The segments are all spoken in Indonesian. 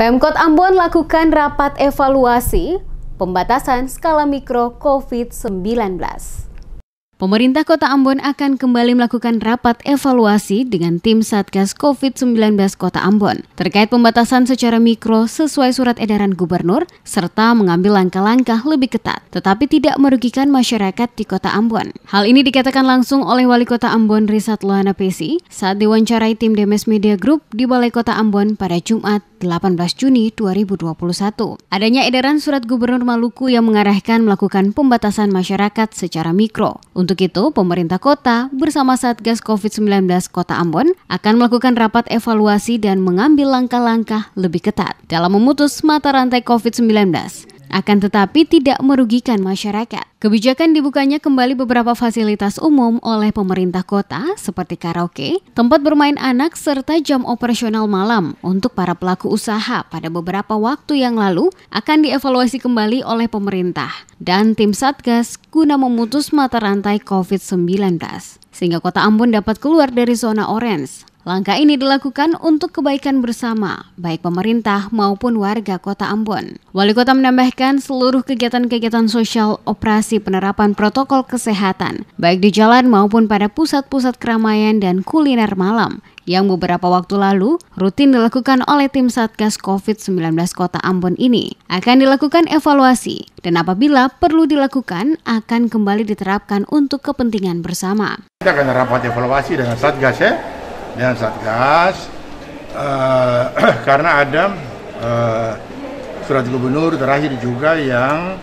Pemkot Ambon lakukan rapat evaluasi pembatasan skala mikro COVID-19. Pemerintah Kota Ambon akan kembali melakukan rapat evaluasi dengan tim Satgas COVID-19 Kota Ambon terkait pembatasan secara mikro sesuai surat edaran gubernur serta mengambil langkah-langkah lebih ketat tetapi tidak merugikan masyarakat di Kota Ambon. Hal ini dikatakan langsung oleh Wali Kota Ambon Risat Lohana Pesi saat diwawancarai tim Demes Media Group di Balai Kota Ambon pada Jumat 18 Juni 2021. Adanya edaran surat Gubernur Maluku yang mengarahkan melakukan pembatasan masyarakat secara mikro. Untuk itu, pemerintah kota bersama Satgas COVID-19 Kota Ambon akan melakukan rapat evaluasi dan mengambil langkah-langkah lebih ketat dalam memutus mata rantai COVID-19 akan tetapi tidak merugikan masyarakat. Kebijakan dibukanya kembali beberapa fasilitas umum oleh pemerintah kota seperti karaoke, tempat bermain anak, serta jam operasional malam untuk para pelaku usaha pada beberapa waktu yang lalu akan dievaluasi kembali oleh pemerintah dan tim Satgas guna memutus mata rantai COVID-19 sehingga kota Ambon dapat keluar dari zona orange. Langkah ini dilakukan untuk kebaikan bersama, baik pemerintah maupun warga kota Ambon. Wali kota menambahkan seluruh kegiatan-kegiatan sosial operasi penerapan protokol kesehatan, baik di jalan maupun pada pusat-pusat keramaian dan kuliner malam, yang beberapa waktu lalu rutin dilakukan oleh tim Satgas COVID-19 Kota Ambon ini. Akan dilakukan evaluasi dan apabila perlu dilakukan akan kembali diterapkan untuk kepentingan bersama. Kita akan rapat evaluasi dengan Satgas ya, yang Satgas uh, karena ada uh, surat gubernur terakhir juga yang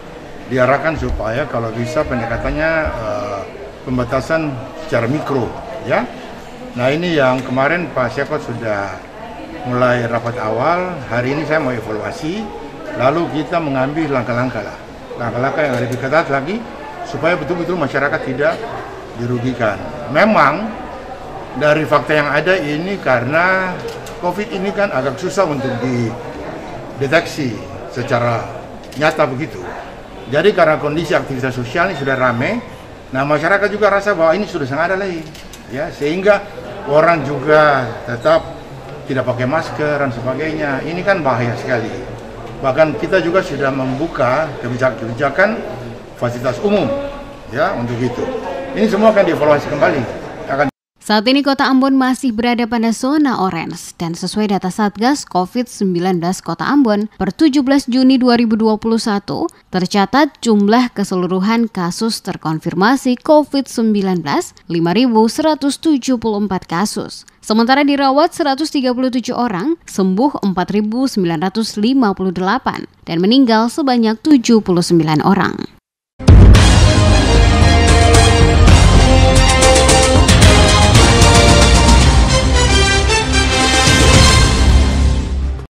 diarahkan supaya kalau bisa pendekatannya uh, pembatasan secara mikro ya. Nah ini yang kemarin Pak Sekot sudah mulai rapat awal, hari ini saya mau evaluasi, lalu kita mengambil langkah-langkah lah. Langkah-langkah yang lebih ketat lagi supaya betul-betul masyarakat tidak dirugikan. Memang dari fakta yang ada ini karena COVID ini kan agak susah untuk dideteksi secara nyata begitu. Jadi karena kondisi aktivitas sosial ini sudah ramai, nah masyarakat juga rasa bahwa ini sudah sangat ada lagi, ya sehingga orang juga tetap tidak pakai masker dan sebagainya. Ini kan bahaya sekali. Bahkan kita juga sudah membuka kebijakan-kebijakan fasilitas umum ya untuk itu. Ini semua akan dievaluasi kembali. Saat ini kota Ambon masih berada pada zona orange dan sesuai data Satgas COVID-19 Kota Ambon per 17 Juni 2021 tercatat jumlah keseluruhan kasus terkonfirmasi COVID-19 5.174 kasus. Sementara dirawat 137 orang, sembuh 4.958 dan meninggal sebanyak 79 orang.